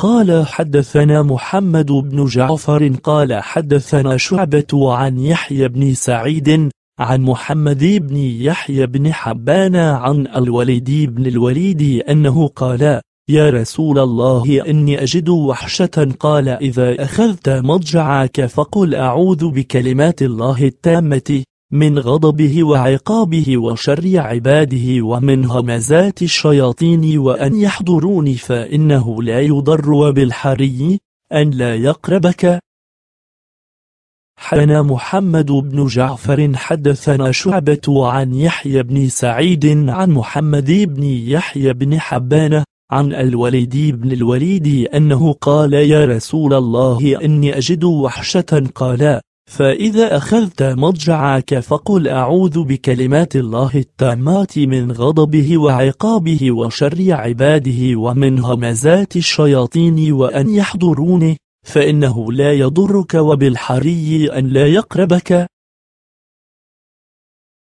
قال حدثنا محمد بن جعفر قال حدثنا شعبة عن يحيى بن سعيد عن محمد بن يحيى بن حبان عن الوليد بن الوليد أنه قال يا رسول الله إني أجد وحشة قال إذا أخذت مضجعك فقل أعوذ بكلمات الله التامة من غضبه وعقابه وشر عباده ومن همزات الشياطين وأن يحضروني فإنه لا يضر وبالحري أن لا يقربك حدثنا محمد بن جعفر حدثنا شعبة عن يحيى بن سعيد عن محمد بن يحيى بن حبانة عن الوليد بن الوليد أنه قال يا رسول الله إني أجد وحشة قال فإذا أخذت مضجعك فقل أعوذ بكلمات الله التامات من غضبه وعقابه وشر عباده ومن همزات الشياطين وأن يحضرونه فإنه لا يضرك وبالحري أن لا يقربك